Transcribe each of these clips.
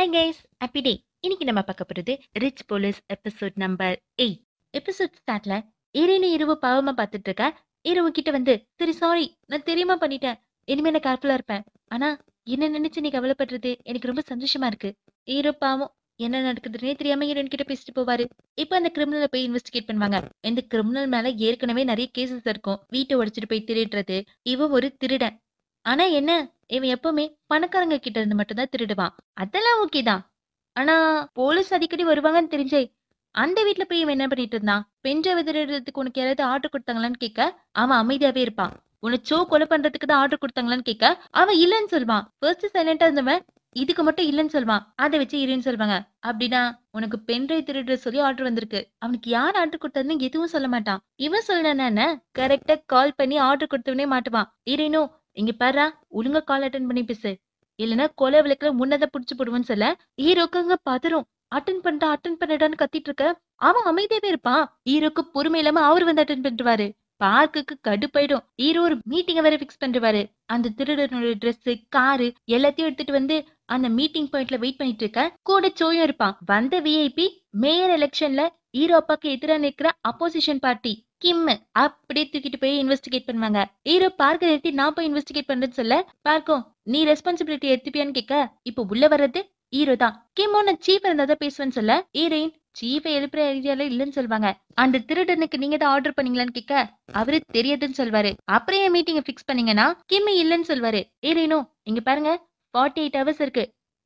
ஐ guys happy day இன்னைக்கு நம்ம பார்க்க போகிறது rich police episode number eight episode ஸ்டார்ட்ல இரவு இரவு பாவமா பார்த்துட்டு இருக்க இரவு கிட்ட வந்து சரி சாரி நான் தெரியுமா பண்ணிட்டேன் இனிமே நான் கேர்ஃபுல்லா இருப்பேன் ஆனா என்ன நினைச்சு நீ கவலைப்படுறது எனக்கு ரொம்ப சந்தோஷமா இருக்கு ஹீரோ பாவம் என்ன நடக்குதுன்னே தெரியாம ஹீரோயின் கிட்ட பேசிட்டு போவாரு இப்ப அந்த கிரிமினலை போய் இன்வெஸ்டிகேட் பண்ணுவாங்க இந்த கிரிமினல் மேல ஏற்கனவே நிறைய கேசஸ் இருக்கும் வீட்டை உடைச்சிட்டு போய் திருடுறது இவ ஒரு திருடன் ஆனா என்ன இவன் எப்பவுமே பணக்காரங்க கிட்ட இருந்து மட்டும்தான் திருடுவான் அதெல்லாம் ஓகே தான் ஆனா போலீஸ் அடிக்கடி வருவாங்கன்னு தெரிஞ்சே அந்த வீட்டுல போய் இவன் என்ன பண்ணிட்டு இருந்தான் பெஞ்சை விதிடுறதுக்கு உனக்கு யாராவது ஆர்டர் கொடுத்தாங்களான்னு கேட்க அவன் அமைதியாவே இருப்பான் உன்னை சோ கொலை பண்றதுக்கு தான் ஆர்டர் கொடுத்தாங்களான்னு கேட்க அவன் இல்லைன்னு சொல்வான் ஃபர்ஸ்ட் சைலண்டா இருந்தவன் இதுக்கு மட்டும் இல்லைன்னு சொல்வான் அதை வச்சு இருன்னு சொல்வாங்க அப்படின்னா உனக்கு பென்ட்ரைவ் திருடுற சொல்லி ஆர்டர் வந்திருக்கு அவனுக்கு யார் ஆர்டர் கொடுத்தாருன்னு எதுவும் சொல்ல மாட்டான் இவன் சொல்லணும் கரெக்டா கால் பண்ணி ஆர்டர் கொடுத்தவனே மாட்டுவான் இரேனும் இங்க பாரு ஒழுங்கா கால் அட்டன் பண்ணி பேசு இல்லைன்னா கொலை விளக்குல முன்னதை புடிச்சு போடுவேன்னு சொல்ல ஈரோக்குங்க பதறும் அட்டன் பண்ணிட்டா அட்டன் பண்ணிட்டான்னு கத்திட்டு இருக்க அவன் அமைதியாவே இருப்பான் ஈரோக்கு பொறுமை இல்லாம அவர் வந்து அட்டன் பண்ணிட்டுவாரு பார்க்குக்கு கடுப்பாயிடும் ஹீரோ ஒரு மீட்டிங்கை வேற ஃபிக்ஸ் பண்றாரு அந்த திருடனுடைய ட்ரெஸ் காரு எல்லாத்தையும் எடுத்துட்டு வந்து அந்த மீட்டிங் பாயிண்ட்ல வெயிட் பண்ணிட்டு இருக்க கூட சோயும் இருப்பான் வந்த விஐபி மேயர் எலெக்ஷன்ல ஈரோப்பாக்கு எதிராக நிற்கிற அப்போசிஷன் பார்ட்டி கிம் அப்படியே தூக்கிட்டு போய் இன்வெஸ்டிகேட் பண்ணுவாங்க ஹீரோ பார்க்க நிறுத்தி நான் போய் இன்வெஸ்டிகேட் பண்றேன்னு சொல்ல பார்க்கும் நீ ரெஸ்பான்சிபிலிட்டி எடுத்துப்பியான்னு கேட்க இப்போ உள்ள வர்றது ஹீரோ தான் கிம்மோ நான் சீஃப் இருந்தா பேசுவேன்னு சொல்ல ஈரோயின் சீஃபை எழுப்புற ஐடியால இல்லைன்னு சொல்லுவாங்க அந்த திருடனுக்கு நீங்க தான் ஆர்டர் பண்ணீங்களான்னு கேட்க அவரு தெரியாதுன்னு சொல்வாரு அப்புறம் என் மீட்டிங்கை ஃபிக்ஸ் பண்ணீங்கன்னா கிம் இல்லைன்னு சொல்வாரு ஹீரோயினோ இங்க பாருங்க ஃபார்ட்டி எயிட் ஹவர்ஸ் இருக்கு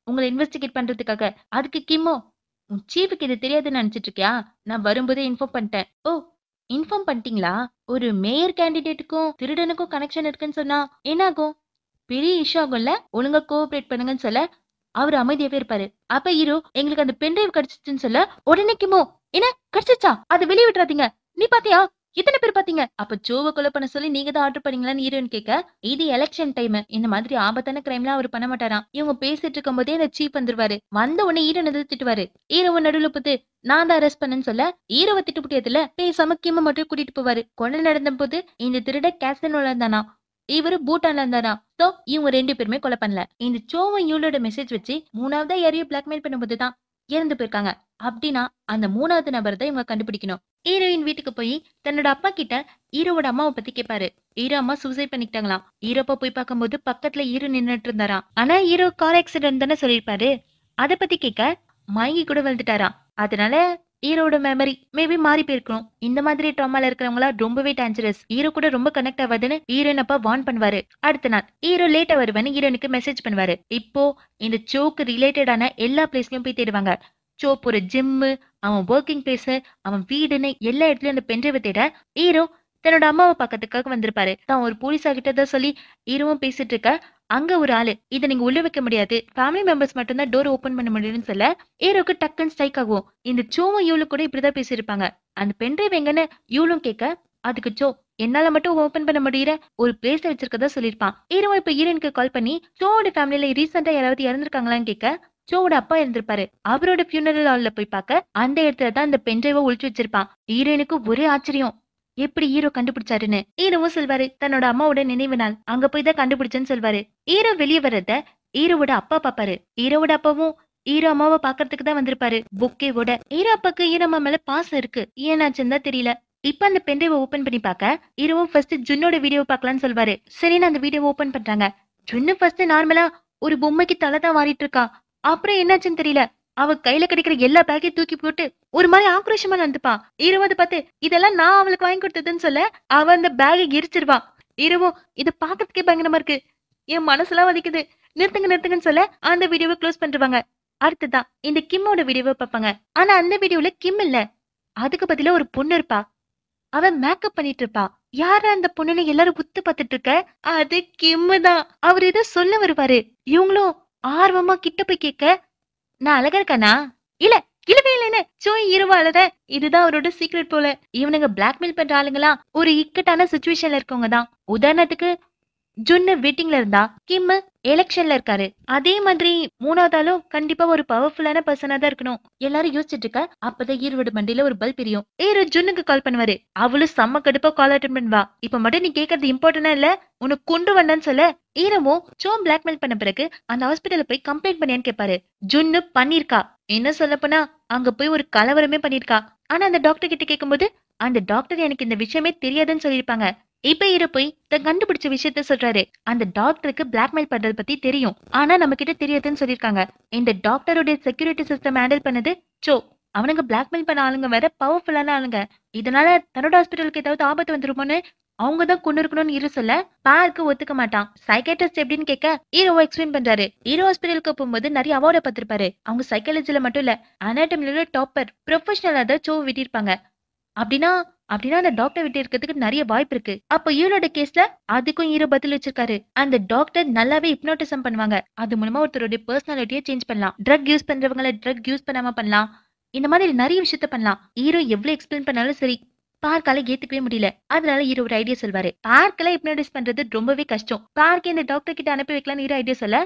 உங்களை இன்வெஸ்டிகேட் பண்றதுக்காக அதுக்கு கிம்மோ உன் சீஃபுக்கு இது தெரியாதுன்னு நினைச்சிட்டு இருக்கியா நான் வரும்போதே இன்ஃபார்ம் பண்ணிட்டேன் ஓ இன்ஃபார்ம் பண்ணிட்டீங்களா ஒரு மேயர் கேண்டிடேட்டுக்கும் திருடனுக்கும் கனெக்ஷன் இருக்குன்னு சொன்னா என்னாகும் பெரிய இஷ்யூ ஆகும்ல ஒழுங்கா கோஆபரேட் பண்ணுங்கன்னு சொல்ல அவர் அமைதியாவே இருப்பாரு அப்ப இரு எங்களுக்கு அந்த பென்டிரைவ் கிடைச்சிச்சுன்னு சொல்ல உடனே கிமோ என்ன கிடைச்சிச்சா அது வெளியே விட்டுறாதீங்க நீ பாத்தியா இத்தனை பேர் பாத்தீங்க அப்ப ஜோவை கொலை பண்ண சொல்லி நீங்க தான் ஆர்டர் பண்ணீங்களான்னு ஹீரோயின் கேட்க இது எலெக்ஷன் டைம் இந்த மாதிரி ஆபத்தான எல்லாம் அவர் பண்ண மாட்டாராம் இவங்க பேசிட்டு இருக்கும் போதே அந்த சீப் வந்துருவாரு வந்த உடனே ஹீரோனை திட்டுவாரு ஹீரோ நடுவில் பத்து நான் தான் அரெஸ்ட் பண்ணேன்னு சொல்ல ஹீரோவை திட்டு புட்டியதுல பேசாம கிம மட்டும் கூட்டிட்டு போவாரு கொலை நடந்த போது இந்த திருட கேசனோல இருந்தானா இவரு பூட்டான்ல இருந்தாரா சோ இவங்க ரெண்டு பேருமே கொலை பண்ணல இந்த சோவன் இவளோட மெசேஜ் வச்சு மூணாவதா யாரையும் பிளாக்மெயில் பண்ணும்போது தான் இறந்து போயிருக்காங்க அப்படின்னா அந்த மூணாவது நபர் தான் இவங்க கண்டுபிடிக்கணும் ஹீரோயின் வீட்டுக்கு போய் தன்னோட அப்பா கிட்ட ஹீரோவோட அம்மாவை பத்தி கேட்பாரு ஹீரோ அம்மா சூசைட் பண்ணிக்கிட்டாங்களாம் ஹீரோப்பா போய் பார்க்கும்போது பக்கத்துல ஹீரோ நின்றுட்டு இருந்தாராம் ஆனா ஹீரோ கார் ஆக்சிடென்ட் தானே சொல்லியிருப்பாரு அதை பத்தி கேட்க மயங்கி கூட வந்துட்டாராம் அதனால ஈரோட மெமரி மேபி மாறி போயிருக்கணும் இந்த மாதிரி ட்ராமால இருக்கிறவங்களா ரொம்பவே டேஞ்சரஸ் ஹீரோ கூட ரொம்ப கனெக்ட் ஆகாதுன்னு ஹீரோன் அப்பா வார்ன் பண்ணுவாரு அடுத்த நாள் ஹீரோ லேட்டா வருவான்னு ஹீரோனுக்கு மெசேஜ் பண்ணுவாரு இப்போ இந்த சோக்கு ரிலேட்டடான எல்லா பிளேஸ்லயும் போய் தேடுவாங்க சோப் ஒரு ஜிம்மு அவன் ஒர்க்கிங் பிளேஸ் அவன் வீடுன்னு எல்லா இடத்துலயும் அந்த பென்ட்ரைவை தேட ஹீரோ தன்னோட அம்மாவை பக்கத்துக்காக வந்திருப்பாரு தான் ஒரு போலீஸ் ஆகிட்டதான் தான் சொல்லி ஹீரோவும் பேசிட்டு இருக்க அங்க ஒரு ஆளு இதை நீங்க உள்ள வைக்க முடியாது ஃபேமிலி மெம்பர்ஸ் மட்டும் தான் டோர் ஓபன் பண்ண முடியும்னு சொல்ல ஏரோக்கு டக்குன்னு ஸ்ட்ரைக் ஆகும் இந்த சோவும் இவளும் கூட இப்படிதான் பேசியிருப்பாங்க அந்த பென்ட்ரைவ் வெங்கன்னு இவளும் கேட்க அதுக்கு சோ என்னால மட்டும் ஓபன் பண்ண முடியற ஒரு பிளேஸ் வச்சிருக்கதா சொல்லிருப்பான் ஹீரோவை இப்ப ஹீரோனுக்கு கால் பண்ணி சோவோட ஃபேமிலியில ரீசெண்டா யாராவது இறந்துருக்காங்களான்னு கேட்க சோவோட அப்பா இருந்திருப்பாரு அவரோட பியூனரல் ஹால்ல போய் பார்க்க அந்த இடத்துல தான் அந்த பென்ட்ரைவை ஒழிச்சு வச்சிருப்பான் ஹீரோயினுக்கு ஒரே ஆச்சரியம் எப்படி ஹீரோ கண்டுபிடிச்சாருன்னு ஹீரோவும் சொல்வாரு தன்னோட அம்மாவோட நினைவு நாள் அங்க போய் தான் கண்டுபிடிச்சேன்னு சொல்வாரு ஹீரோ வெளியே வர்றத ஹீரோவோட அப்பா பாப்பாரு ஹீரோவோட அப்பாவும் ஹீரோ அம்மாவை பாக்குறதுக்கு தான் வந்திருப்பாரு புக்கேவோட ஹீரோ அப்பாக்கு ஹீரோ அம்மா மேல பாசம் இருக்கு ஏன்னாச்சுன்னு தான் தெரியல இப்ப அந்த பென்டிரைவை ஓபன் பண்ணி பார்க்க ஹீரோவும் ஃபர்ஸ்ட் ஜுன்னோட வீடியோ பாக்கலாம்னு சொல்வாரு சரின்னு அந்த வீடியோ ஓபன் பண்றாங்க ஜுன்னு ஃபர்ஸ்ட் நார்மலா ஒரு பொம்மைக்கு தலை தான் வாரிட்டு இருக்கா அப்புறம் என்னாச்சுன்னு தெரியல அவ கையில கிடைக்கிற எல்லா பேக்கையும் தூக்கி போட்டு ஒரு மாதிரி ஆக்ரோஷமா நடந்துப்பான் இருவது பார்த்து இதெல்லாம் நான் அவளுக்கு வாங்கி கொடுத்ததுன்னு சொல்ல அவ அந்த பேகை எரிச்சிருவா இரவோ இத பாக்கிறதுக்கே பயங்கரமா இருக்கு என் மனசுலாம் வதைக்குது நிறுத்துங்க நிறுத்துங்கன்னு சொல்ல அந்த வீடியோவை க்ளோஸ் பண்ணிருவாங்க அடுத்ததான் இந்த கிம்மோட வீடியோவை பார்ப்பாங்க ஆனா அந்த வீடியோல கிம் இல்ல அதுக்கு பதில ஒரு பொண்ணு இருப்பா அவ மேக்கப் பண்ணிட்டு இருப்பா யாரு அந்த பொண்ணுன்னு எல்லாரும் குத்து பார்த்துட்டு இருக்க அது கிம்மு தான் அவர் இதை சொல்ல வருவாரு இவங்களும் ஆர்வமா கிட்ட போய் கேட்க நான் அழகா இருக்கானா இல்ல இல்லவே இல்லைன்னு சோய் இருவாளத இதுதான் அவரோட சீக்ரெட் போல இவனுங்க பிளாக்மெயில் பண்ற ஆளுங்களா ஒரு இக்கட்டான சுச்சுவேஷன்ல இருக்கவங்க தான் உதாரணத்துக்கு ஜுன்னு வீட்டிங்ல இருந்தா கிம்மு எலெக்ஷன்ல இருக்காரு அதே மாதிரி மூணாவது ஆளும் கண்டிப்பா ஒரு பவர்ஃபுல்லான பர்சனா தான் இருக்கணும் எல்லாரும் யோசிச்சுட்டு இருக்க அப்பதான் ஈரோடு மண்டியில ஒரு பல் பிரியும் ஏறு ஜுன்னுக்கு கால் பண்ணுவாரு அவளும் செம்ம கடுப்பா கால் அட்டன் பண்ணுவா இப்ப மட்டும் நீ கேக்குறது இம்பார்ட்டன்டா இல்ல உனக்கு கொண்டு வந்தான்னு சொல்ல ஈரமும் சோம் பிளாக்மெயில் பண்ண பிறகு அந்த ஹாஸ்பிட்டல போய் கம்ப்ளைண்ட் பண்ணியான்னு கேட்பாரு ஜுன்னு பண்ணிருக்கா என்ன சொல்ல போனா அங்க போய் ஒரு கலவரமே பண்ணிருக்கா ஆனா அந்த டாக்டர் கிட்ட கேக்கும்போது அந்த டாக்டர் எனக்கு இந்த விஷயமே தெரியாதுன்னு சொல்லியிருப்பாங்க இப்ப இரு போய் தன் கண்டுபிடிச்ச விஷயத்த சொல்றாரு அந்த டாக்டருக்கு பிளாக்மெயில் பண்றது பத்தி தெரியும் ஆனா நம்ம கிட்ட தெரியாதுன்னு சொல்லிருக்காங்க இந்த டாக்டருடைய செக்யூரிட்டி சிஸ்டம் ஹேண்டில் பண்ணது சோ அவனுங்க பிளாக்மெயில் பண்ண ஆளுங்க வேற பவர்ஃபுல்லான ஆளுங்க இதனால தன்னோட ஹாஸ்பிட்டலுக்கு ஏதாவது ஆபத்து வந்துருமோன்னு அவங்க தான் கொண்டு இருக்கணும்னு இரு சொல்ல பார்க்க ஒத்துக்க மாட்டான் சைக்கேட்ரிஸ்ட் எப்படின்னு கேட்க ஹீரோவை எக்ஸ்பிளைன் பண்றாரு ஹீரோ ஹாஸ்பிட்டலுக்கு போகும்போது நிறைய அவார்டை பார்த்திருப்பாரு அவங்க சைக்காலஜில மட்டும் இல்ல அனாட்டமில டாப்பர் ப்ரொஃபஷனல் தான் சோ விட்டிருப்பாங்க அப்படின்னா அப்படின்னா அந்த டாக்டர் விட்டு இருக்கிறதுக்கு நிறைய வாய்ப்பு இருக்கு அப்ப இவனோட கேஸ்ல அதுக்கும் ஹீரோ பதில் வச்சிருக்காரு அந்த டாக்டர் நல்லாவே ஹிப்னோட்டிசம் பண்ணுவாங்க அது மூலமா ஒருத்தருடைய பர்சனாலிட்டியை சேஞ்ச் பண்ணலாம் ட்ரக் யூஸ் பண்றவங்கள ட்ரக் யூஸ் பண்ணாம பண்ணலாம் இந்த மாதிரி நிறைய விஷயத்த பண்ணலாம் ஹீரோ எவ்வளவு எக்ஸ்பிளைன் பண்ணாலும் சரி பார்க்கால ஏத்துக்கவே முடியல அதனால ஹீரோ ஒரு ஐடியா சொல்வாரு பார்க்கல ஹிப்னோடைஸ் பண்றது ரொம்பவே கஷ்டம் பார்க்க இந்த டாக்டர் கிட்ட அனுப்பி வைக்கலாம்னு ஹீரோ ஐடியா சொல்ல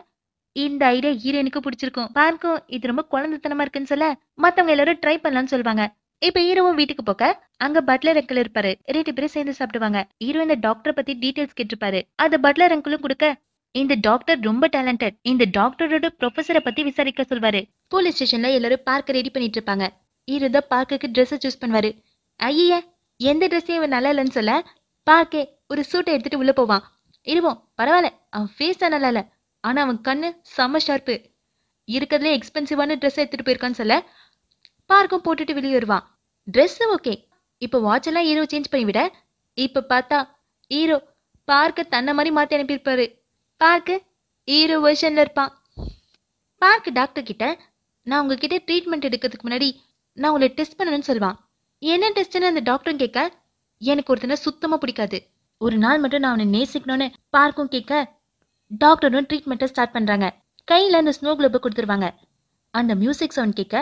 இந்த ஐடியா ஹீரோயினுக்கு பிடிச்சிருக்கும் பார்க்கும் இது ரொம்ப குழந்தைத்தனமா இருக்குன்னு சொல்ல மத்தவங்க எல்லாரும் ட்ரை பண்ணலாம்னு சொல்லுவாங்க இப்ப ஹீரோவும் வீட்டுக்கு போக அங்க பட்லர் அங்கிள் இருப்பாரு ரெண்டு பேரும் சேர்ந்து சாப்பிடுவாங்க ஹீரோ இந்த டாக்டரை பத்தி டீடைல்ஸ் கேட்டிருப்பாரு அது பட்லர் அங்கிளும் கொடுக்க இந்த டாக்டர் ரொம்ப டேலண்டட் இந்த டாக்டரோட ப்ரொஃபஸரை பத்தி விசாரிக்க சொல்வாரு போலீஸ் ஸ்டேஷன்ல எல்லாரும் பார்க்க ரெடி பண்ணிட்டு இருப்பாங்க ஈரோ தான் பார்க்குக்கு ட்ரெஸ்ஸை சூஸ் பண்ணுவாரு ஐய எந்த ட்ரெஸ்ஸையும் அவன் நல்லா இல்லைன்னு சொல்ல பார்க்கே ஒரு சூட்டை எடுத்துட்டு உள்ள போவான் இருவோம் பரவாயில்ல அவன் ஃபேஸ் தான் நல்லா இல்லை ஆனா அவன் கண்ணு செம்ம ஷார்ப்பு இருக்கிறதுலே எக்ஸ்பென்சிவான ட்ரெஸ் எடுத்துட்டு போயிருக்கான்னு சொல்ல பார்க்கும் போட்டுட்டு வெளியேறுவான் ட்ரெஸ் ஓகே இப்போ வாட்ச் எல்லாம் ஹீரோ சேஞ்ச் பண்ணிவிட இப்போ பார்த்தா ஹீரோ பார்க்க தன்னை மாதிரி மாற்றி அனுப்பியிருப்பாரு பார்க்கு ஹீரோ வெர்ஷனில் இருப்பான் பார்க் டாக்டர் கிட்ட நான் உங்ககிட்ட ட்ரீட்மெண்ட் எடுக்கிறதுக்கு முன்னாடி நான் உங்களை டெஸ்ட் பண்ணணும்னு சொல்லுவான் என்ன டெஸ்ட்னு அந்த டாக்டரும் கேட்க எனக்கு ஒருத்தனை சுத்தமாக பிடிக்காது ஒரு நாள் மட்டும் நான் அவனை நேசிக்கணும்னு பார்க்கும் கேட்க டாக்டரும் ட்ரீட்மெண்ட்டை ஸ்டார்ட் பண்ணுறாங்க கையில் அந்த ஸ்னோ குளோபை கொடுத்துருவாங்க அந்த மியூசிக் சவுண்ட் கேட்க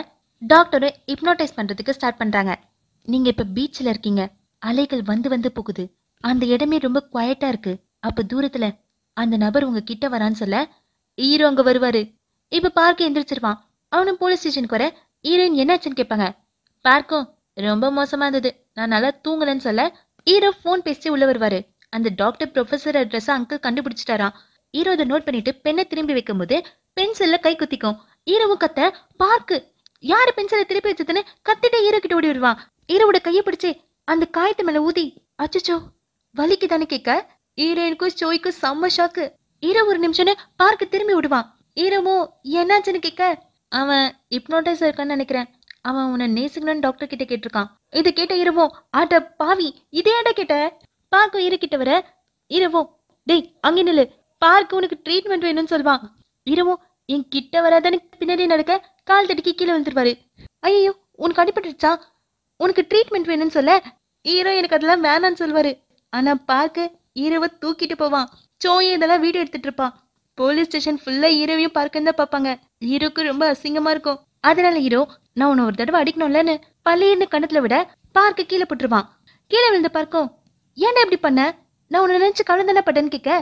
டாக்டரை இப்னோட்டைஸ் பண்ணுறதுக்கு ஸ்டார்ட் பண்ணுறாங்க நீங்கள் இப்போ பீச்சில் இருக்கீங்க அலைகள் வந்து வந்து போகுது அந்த இடமே ரொம்ப குவாய்ட்டாக இருக்கு அப்போ தூரத்தில் அந்த நபர் உங்கள் கிட்ட வரான்னு சொல்ல ஹீரோ அங்கே வருவார் இப்போ பார்க்க எந்திரிச்சிருவான் அவனும் போலீஸ் ஸ்டேஷனுக்கு வர ஹீரோயின் என்னாச்சுன்னு கேட்பாங்க பார்க்கும் ரொம்ப மோசமாக இருந்தது நான் நல்லா தூங்கலன்னு சொல்ல ஹீரோ ஃபோன் பேசி உள்ள வருவார் அந்த டாக்டர் ப்ரொஃபஸர் அட்ரஸ் அங்கிள் கண்டுபிடிச்சிட்டாராம் ஹீரோ அதை நோட் பண்ணிட்டு பெண்ணை திரும்பி வைக்கும் போது பென்சில்ல கை குத்திக்கும் ஹீரோவும் கத்த பார்க்கு யாரு பென்சிலை திருப்பி வச்சதுன்னு கத்திட்டே ஈரக்கிட்ட ஓடி வருவான் ஈரோட கையை பிடிச்சி அந்த காயத்து மேல ஊதி அச்சோ வலிக்கு தானே கேட்க ஈரனுக்கும் ஸ்டோய்க்கும் செம்ம ஷாக்கு ஈரோ ஒரு நிமிஷம்னு பார்க்க திரும்பி விடுவான் ஈரமோ என்னாச்சுன்னு கேட்க அவன் ஹிப்னோட்டைசர் இருக்கான்னு நினைக்கிறேன் அவன் உன்னை நேசிக்கணும்னு டாக்டர் கிட்ட கேட்டிருக்கான் இதை கேட்ட இரவோ ஆட்ட பாவி இதே ஆட கேட்ட பார்க்க இருக்கிட்ட வர இரவோ டேய் அங்கே நில்லு பார்க்க உனக்கு ட்ரீட்மெண்ட் வேணும்னு சொல்லுவான் இரவோ என் கிட்ட வராதன்னு பின்னாடி நடக்க கால் தட்டிக்கு கீழே வந்துருவாரு ஐயோ உனக்கு அடிபட்டுருச்சா உனக்கு ட்ரீட்மெண்ட் வேணும்னு சொல்ல ஹீரோ எனக்கு அதெல்லாம் வேணான்னு சொல்வாரு ஆனா பார்க்க ஈரவை தூக்கிட்டு போவான் சோயும் இதெல்லாம் வீடு எடுத்துட்டு இருப்பான் போலீஸ் ஸ்டேஷன் ஃபுல்லா ஈரவையும் பார்க்கன்னு தான் பார்ப்பாங்க ஈரோக்கு ரொம்ப அசிங்கமா இருக்கும் அதனால ஹீரோ நான் உன்னை ஒரு தடவை அடிக்கணும்லன்னு பள்ளியிருந்து கணத்துல விட பார்க்க கீழே போட்டுருவான் கீழே விழுந்த பார்க்கும் ஏன்டா இப்படி பண்ண நான் உன்னை நினைச்சு கலந்தானே பட்டேன்னு கேட்க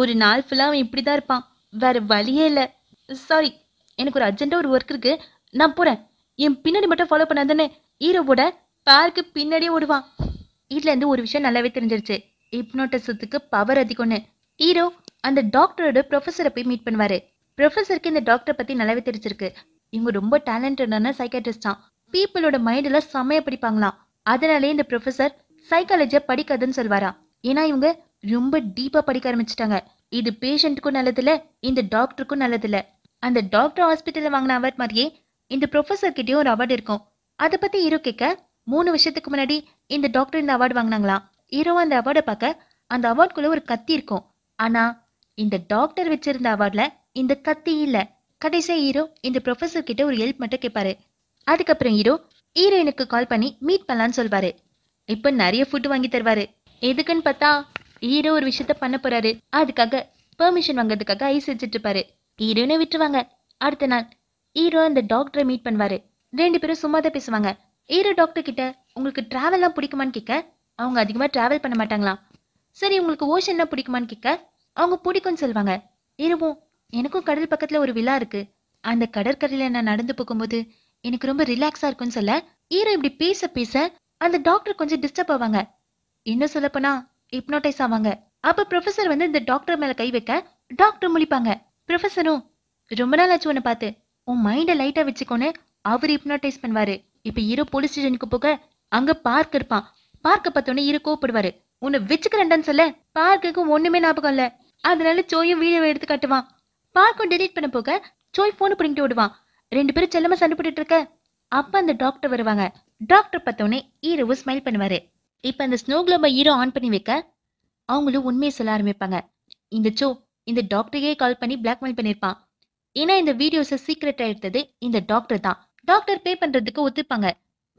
ஒரு நாள் ஃபுல்லா அவன் இப்படிதான் இருப்பான் வேற வழியே இல்லை சாரி எனக்கு ஒரு அர்ஜென்ட்டாக ஒரு ஒர்க் இருக்குது நான் போகிறேன் என் பின்னாடி மட்டும் ஃபாலோ பண்ணாதானே ஹீரோவோட பேருக்கு பின்னாடியே ஓடுவான் இதுலேருந்து ஒரு விஷயம் நல்லாவே தெரிஞ்சிருச்சு ஹிப்னோட்டிசத்துக்கு பவர் அதிகம்னு ஹீரோ அந்த டாக்டரோட ப்ரொஃபஸரை போய் மீட் பண்ணுவார் ப்ரொஃபஸருக்கு இந்த டாக்டரை பற்றி நல்லாவே தெரிஞ்சிருக்கு இவங்க ரொம்ப டேலண்டடான சைக்காட்ரிஸ்ட் தான் பீப்புளோட மைண்டில் செமைய படிப்பாங்களாம் அதனாலே இந்த ப்ரொஃபஸர் சைக்காலஜியை படிக்காதுன்னு சொல்வாராம் ஏன்னா இவங்க ரொம்ப டீப்பாக படிக்க ஆரம்பிச்சிட்டாங்க இது பேஷண்ட்டுக்கும் நல்லதில்ல இந்த டாக்டருக்கும் நல்லதில்ல அந்த டாக்டர் ஹாஸ்பிட்டலில் வாங்கின அவார்ட் மாதிரியே இந்த ப்ரொஃபஸர் கிட்டயும் ஒரு அவார்டு இருக்கும் அதை பற்றி ஹீரோ கேட்க மூணு வருஷத்துக்கு முன்னாடி இந்த டாக்டர் இந்த அவார்டு வாங்கினாங்களாம் ஹீரோ அந்த அவார்டை பார்க்க அந்த அவார்டுக்குள்ள ஒரு கத்தி இருக்கும் ஆனால் இந்த டாக்டர் வச்சிருந்த அவார்டில் இந்த கத்தி இல்லை கடைசியாக ஹீரோ இந்த ப்ரொஃபஸர் கிட்ட ஒரு ஹெல்ப் மட்டும் கேட்பாரு அதுக்கப்புறம் ஹீரோ ஹீரோயினுக்கு கால் பண்ணி மீட் பண்ணலான்னு சொல்வாரு இப்போ நிறைய ஃபுட் வாங்கி தருவாரு எதுக்குன்னு பார்த்தா ஹீரோ ஒரு விஷயத்த பண்ண போறாரு அதுக்காக பெர்மிஷன் வாங்குறதுக்காக ஐஸ் வச்சுட்டு இருப்பாரு ஹீரோனை விட்டுருவாங்க அடுத்த நாள் ஹீரோ அந்த டாக்டரை மீட் பண்ணுவாரு ரெண்டு பேரும் சும்மா தான் பேசுவாங்க ஹீரோ டாக்டர் கிட்ட உங்களுக்கு டிராவல்லாம் பிடிக்குமான்னு கேட்க அவங்க அதிகமாக டிராவல் பண்ண மாட்டாங்களாம் சரி உங்களுக்கு ஓஷன்னா பிடிக்குமான்னு கேட்க அவங்க பிடிக்கும்னு சொல்லுவாங்க இருவும் எனக்கும் கடல் பக்கத்தில் ஒரு விழா இருக்கு அந்த கடற்கரையில் நான் நடந்து போகும்போது எனக்கு ரொம்ப ரிலாக்ஸாக இருக்கும்னு சொல்ல ஹீரோ இப்படி பேச பேச அந்த டாக்டர் கொஞ்சம் டிஸ்டர்ப் ஆவாங்க இன்னும் சொல்லப்போனா ஹிப்னோட்டைஸ் ஆவாங்க அப்ப ப்ரொஃபசர் வந்து இந்த டாக்டர் மேல கை வைக்க டாக்டர் முழிப்பாங்க ப்ரொஃபசரும் ரொம்ப நாள் ஆச்சு உன்னை பார்த்து உன் மைண்டை லைட்டா வச்சுக்கோன்னு அவர் ஹிப்னோட்டைஸ் பண்ணுவாரு இப்ப இரு போலீஸ் ஸ்டேஷனுக்கு போக அங்க பார்க் இருப்பான் பார்க்க பார்த்தோன்னே இரு கோவப்படுவாரு உன்னை வச்சுக்கிறேன்டான்னு சொல்ல பார்க்குக்கு ஒண்ணுமே ஞாபகம் இல்ல அதனால சோயும் வீடியோ எடுத்து காட்டுவான் பார்க்கும் டெலீட் பண்ண போக சோய் போன் பிடிங்கிட்டு விடுவான் ரெண்டு பேரும் செல்லமா சண்டை போட்டுட்டு இருக்க அப்ப அந்த டாக்டர் வருவாங்க டாக்டர் பார்த்தோன்னே ஈரவு ஸ்மைல் பண்ணுவாரு இப்போ அந்த ஸ்னோ குளோபை ஹீரோ ஆன் பண்ணி வைக்க அவங்களும் உண்மையை சொல்ல ஆரம்பிப்பாங்க இந்த சோ இந்த டாக்டரையே கால் பண்ணி பிளாக்மெயில் பண்ணியிருப்பான் ஏன்னா இந்த வீடியோஸை சீக்கிரட்டாக எடுத்தது இந்த டாக்டர் தான் டாக்டர் பே பண்ணுறதுக்கு ஒத்துப்பாங்க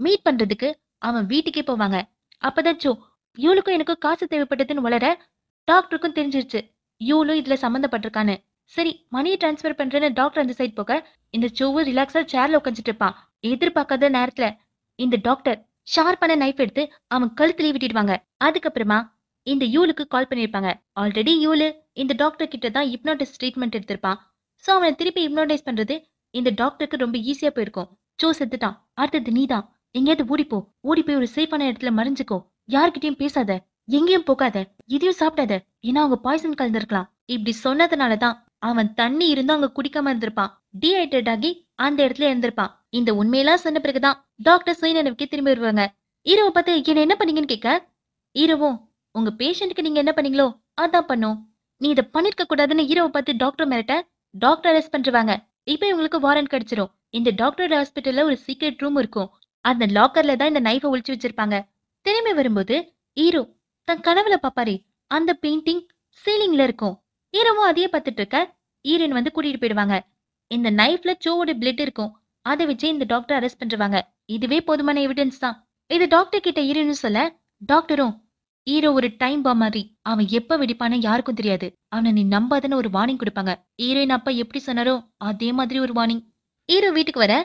மீட் பண்ணுறதுக்கு அவன் வீட்டுக்கே போவாங்க அப்போதான் சோ யூலுக்கும் எனக்கும் காசு தேவைப்பட்டதுன்னு வளர டாக்டருக்கும் தெரிஞ்சிருச்சு இவளும் இதில் சம்மந்தப்பட்டிருக்கான்னு சரி மணியை ட்ரான்ஸ்ஃபர் பண்ணுறேன்னு டாக்டர் அந்த சைட் போக இந்த சோவு ரிலாக்ஸாக சேரில் உட்காந்துட்டு இருப்பான் எதிர்பார்க்காத நேரத்தில் இந்த டாக்டர் ஷார்ப்பான நைஃப் எடுத்து அவன் கழுத்துலேயே விட்டுடுவாங்க அதுக்கப்புறமா இந்த யூலுக்கு கால் பண்ணியிருப்பாங்க ஆல்ரெடி யூலு இந்த டாக்டர் கிட்ட தான் ஹிப்னாட்டிஸ் ட்ரீட்மெண்ட் எடுத்திருப்பான் ஸோ அவனை திருப்பி இப்னோடைஸ் பண்ணுறது இந்த டாக்டருக்கு ரொம்ப ஈஸியாக போயிருக்கும் சோ செத்துட்டான் அடுத்தது நீ தான் எங்கேயாவது ஓடிப்போ ஓடி போய் ஒரு சேஃபான இடத்துல மறைஞ்சுக்கோ யார்கிட்டயும் பேசாத எங்கேயும் போகாத இதையும் சாப்பிடாத ஏன்னா அவங்க பாய்சன் கலந்துருக்கலாம் இப்படி சொன்னதுனால தான் அவன் தண்ணி இருந்தும் அங்க குடிக்காம இருந்திருப்பான் டீஹைட்ரேட் ஆகி அந்த இடத்துல இருந்திருப்பான் இந்த உண்மையெல்லாம் சொன்ன பிறகுதான் டாக்டர் சுயநினைவுக்கே திரும்பி வருவாங்க இரவு பார்த்து என்ன என்ன பண்ணீங்கன்னு கேட்க இரவும் உங்க பேஷண்ட்டுக்கு நீங்க என்ன பண்ணீங்களோ அதான் பண்ணும் நீ இதை பண்ணிருக்க கூடாதுன்னு இரவு பார்த்து டாக்டர் மிரட்ட டாக்டர் அரெஸ்ட் பண்றாங்க இப்போ இவங்களுக்கு வாரண்ட் கிடைச்சிரும் இந்த டாக்டர் ஹாஸ்பிட்டல்ல ஒரு சீக்ரெட் ரூம் இருக்கும் அந்த லாக்கர்ல தான் இந்த நைஃபை ஒழிச்சு வச்சிருப்பாங்க திரும்பி வரும்போது ஈரோ தன் கனவுல பாப்பாரு அந்த பெயிண்டிங் சீலிங்ல இருக்கும் ஈரோவும் அதையே பார்த்துட்டு இருக்க ஈரன் வந்து கூட்டிட்டு போயிடுவாங்க இந்த நைஃப்ல சோவோட பிளட் இருக்கும் அதை வச்சு இந்த டாக்டர் அரெஸ்ட் பண்றாங்க இதுவே போதுமான எவிடன்ஸ் தான் இது டாக்டர் கிட்ட இருன்னு சொல்ல டாக்டரும் ஹீரோ ஒரு டைம் பா மாதிரி அவன் எப்ப வெடிப்பானு யாருக்கும் தெரியாது அவனை நீ நம்பாதன்னு ஒரு வார்னிங் கொடுப்பாங்க ஹீரோயின் அப்பா எப்படி சொன்னாரோ அதே மாதிரி ஒரு வார்னிங் ஹீரோ வீட்டுக்கு வர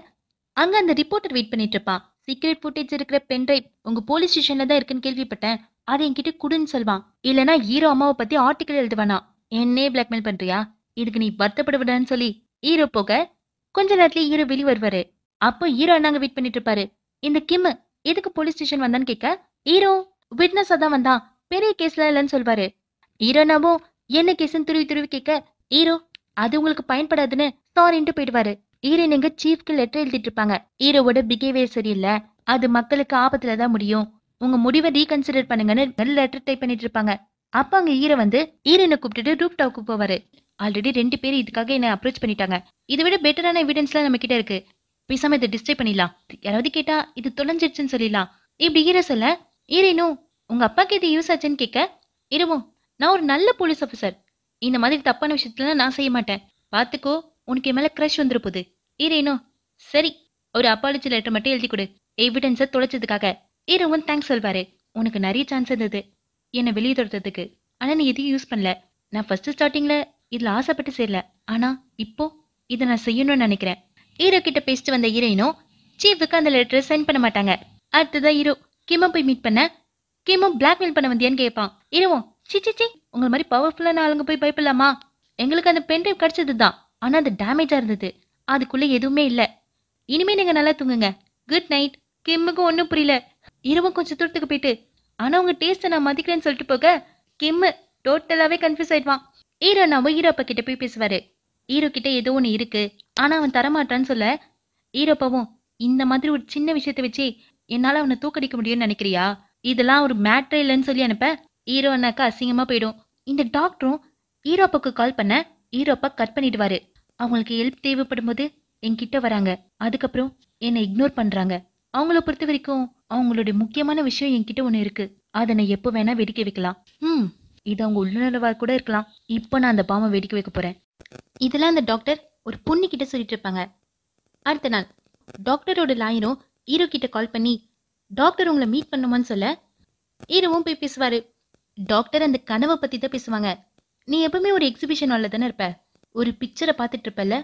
அங்க அந்த ரிப்போர்ட்டர் வெயிட் பண்ணிட்டு இருப்பான் சீக்ரெட் ஃபுட்டேஜ் இருக்கிற பென்ட்ரைவ் உங்க போலீஸ் ஸ்டேஷன்ல தான் இருக்குன்னு கேள்விப்பட்டேன் அதை என்கிட்ட குடுன்னு சொல்வான் இல்லனா ஹீரோ அம்மாவை பத்தி ஆர்டிக்கல் எழுதுவானா என்னே பிளாக்மெயில் பண்றியா இதுக்கு நீ வருத்தப்படுவிடான்னு சொல்லி ஹீரோ போக கொஞ்ச நேரத்துல ஈரோ வெளியே வருவாரு அப்போ ஹீரோ அண்ணாங்க வெயிட் பண்ணிட்டு இருப்பாரு இந்த கிம் எதுக்கு போலீஸ் ஸ்டேஷன் வந்தான்னு கேட்க ஹீரோ விட்னஸா தான் வந்தான் பெரிய கேஸ்ல இல்லைன்னு சொல்வாரு ஹீரோனாவும் என்ன கேஸ்ன்னு துருவி துருவி கேட்க ஹீரோ அது உங்களுக்கு பயன்படாதுன்னு சாரின்ட்டு போயிடுவாரு நீங்க சீஃப்க்கு லெட்டர் எழுதிட்டு இருப்பாங்க ஈரோவோட பிகேவியர் சரியில்லை அது மக்களுக்கு ஆபத்துல தான் முடியும் உங்க முடிவை ரீகன்சிடர் பண்ணுங்கன்னு நல்ல லெட்டர் டைப் பண்ணிட்டு இருப்பாங்க அப்ப அங்க ஈரோ வந்து ஹீரோனை கூப்பிட்டுட்டு ரூப் டாக்கு போவாரு ஆல்ரெடி ரெண்டு பேர் இதுக்காக என்னை அப்ரோச் பண்ணிட்டாங்க இதை விட பெட்டரான எவிடன்ஸ்லாம் நம்ம கிட்ட இருக்கு பேசாம இதை டிஸ்டர்ப் பண்ணிடலாம் யாராவது கேட்டா இது தொலைஞ்சிருச்சுன்னு சொல்லிடலாம் இப்படி ஈர சொல்ல ஈரேனோ உங்க அப்பாக்கு இது யூஸ் ஆச்சுன்னு கேட்க இருவோம் நான் ஒரு நல்ல போலீஸ் ஆஃபீஸர் இந்த மாதிரி தப்பான விஷயத்துல நான் செய்ய மாட்டேன் பாத்துக்கோ உனக்கு என் மேல கிரஷ் வந்துரு போகுது ஈரேனோ சரி ஒரு அப்பாலஜி லெட்டர் மட்டும் எழுதி கொடு எவிடன்ஸை தொலைச்சதுக்காக ஈரவன் தேங்க்ஸ் சொல்வாரு உனக்கு நிறைய சான்ஸ் இருந்தது என்னை வெளியே துரத்துறதுக்கு ஆனா நீ எதையும் யூஸ் பண்ணல நான் ஃபர்ஸ்ட் ஸ்டார்டிங்ல இதுல ஆசைப்பட்டு சேரல ஆனா இப்போ இதை நான் செய்யணும்னு நினைக்கிறேன் ஹீரோ கிட்ட பேசிட்டு வந்த ஹீரோயினும் சீஃபுக்கு அந்த லெட்டரை சென்ட் பண்ண மாட்டாங்க அடுத்ததான் ஹீரோ கிமோ போய் மீட் பண்ண கிமோ பிளாக்மெயில் பண்ண வந்தியான்னு கேட்பான் ஹீரோவும் சிச்சி உங்களை மாதிரி பவர்ஃபுல்லான ஆளுங்க போய் பயப்படலாமா எங்களுக்கு அந்த பென் ட்ரைவ் கிடைச்சது தான் ஆனா அது டேமேஜா இருந்தது அதுக்குள்ள எதுவுமே இல்ல இனிமே நீங்க நல்லா தூங்குங்க குட் நைட் கிம்முக்கும் ஒன்றும் புரியல இரவும் கொஞ்சம் தூரத்துக்கு போயிட்டு ஆனா உங்க டேஸ்ட்டை நான் மதிக்கிறேன்னு சொல்லிட்டு போக கிம்மு டோட்டலாவே கன்ஃபியூஸ் ஆயிடுவான் ஈரோ நம்ம ஈரோ அப்பா கிட்ட போய் பேசுவாரு ஈரோ கிட்ட ஏதோ ஒன்று இருக்கு ஆனா அவன் தரமாட்டான்னு சொல்ல ஈரோப்பாவும் இந்த மாதிரி ஒரு சின்ன விஷயத்த வச்சு என்னால அவனை தூக்கடிக்க முடியும்னு நினைக்கிறியா இதெல்லாம் ஒரு மேட்ரே இல்லைன்னு சொல்லி அனுப்ப ஈரோ அண்ணாக்கா அசிங்கமா போயிடும் இந்த டாக்டரும் ஈரோப்பாக்கு கால் பண்ண ஈரோப்பா கட் பண்ணிடுவாரு அவங்களுக்கு ஹெல்ப் தேவைப்படும் போது என்கிட்ட வராங்க அதுக்கப்புறம் என்னை இக்னோர் பண்றாங்க அவங்கள பொறுத்த வரைக்கும் அவங்களுடைய முக்கியமான விஷயம் என்கிட்ட ஒன்று இருக்கு அதை நான் எப்போ வேணா வெடிக்க வைக்கலாம் ம் இது அவங்க உள்ளுணர்வா கூட இருக்கலாம் இப்போ நான் அந்த பாம்பை வெடிக்க வைக்க போகிறேன் இதெல்லாம் அந்த டாக்டர் ஒரு பொண்ணு கிட்ட சொல்லிட்டு இருப்பாங்க அடுத்த நாள் டாக்டரோட லாயரும் ஹீரோ கிட்ட கால் பண்ணி டாக்டர் உங்களை மீட் பண்ணுமான்னு சொல்ல ஹீரோவும் போய் பேசுவார் டாக்டர் அந்த கனவை பற்றி தான் பேசுவாங்க நீ எப்பவுமே ஒரு எக்ஸிபிஷன் ஹாலில் தானே இருப்ப ஒரு பிக்சரை பார்த்துட்டு இருப்பல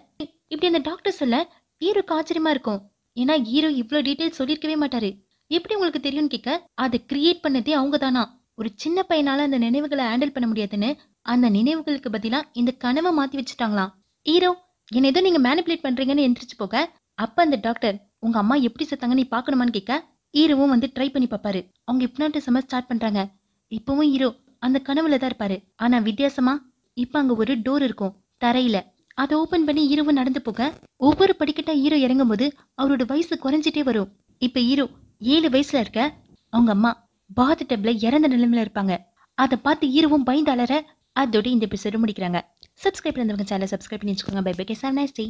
இப்படி அந்த டாக்டர் சொல்ல ஹீரோக்கு ஆச்சரியமா இருக்கும் ஏன்னா ஹீரோ இவ்வளோ டீட்டெயில் சொல்லியிருக்கவே மாட்டாரு எப்படி உங்களுக்கு தெரியும்னு கேட்க அதை கிரியேட் பண்ணதே அவங்க தானா ஒரு சின்ன பையனால அந்த நினைவுகளை ஹேண்டில் பண்ண முடியாதுன்னு அந்த நினைவுகளுக்கு பதிலா இந்த கனவை மாத்தி வச்சுட்டாங்களாம் ஹீரோ என்ன ஏதோ நீங்க மேனிப்புலேட் பண்றீங்கன்னு எந்திரிச்சு போக அப்ப அந்த டாக்டர் உங்க அம்மா எப்படி செத்தாங்க நீ பாக்கணுமான்னு கேட்க ஹீரோவும் வந்து ட்ரை பண்ணி பார்ப்பாரு அவங்க ஹிப்னாட்டிசமா ஸ்டார்ட் பண்றாங்க இப்பவும் ஹீரோ அந்த கனவுல தான் இருப்பாரு ஆனா வித்தியாசமா இப்ப அங்க ஒரு டோர் இருக்கும் தரையில அதை ஓபன் பண்ணி ஹீரோவும் நடந்து போக ஒவ்வொரு படிக்கட்டா ஹீரோ இறங்கும் போது அவரோட வயசு குறைஞ்சிட்டே வரும் இப்ப ஹீரோ ஏழு வயசுல இருக்க அவங்க அம்மா பாத் டப்ல இறந்த நிலைமையில இருப்பாங்க அதை பார்த்து இருவும் பயந்து அலற அதோட இந்த எபிசோடு முடிக்கிறாங்க சப்ஸ்கிரைப் பண்ணுறவங்க சேனலை சப்ஸ்கிரைப் பண்ணி வச்சுக்கோங்க பை பை கேஸ் நைஸ் டே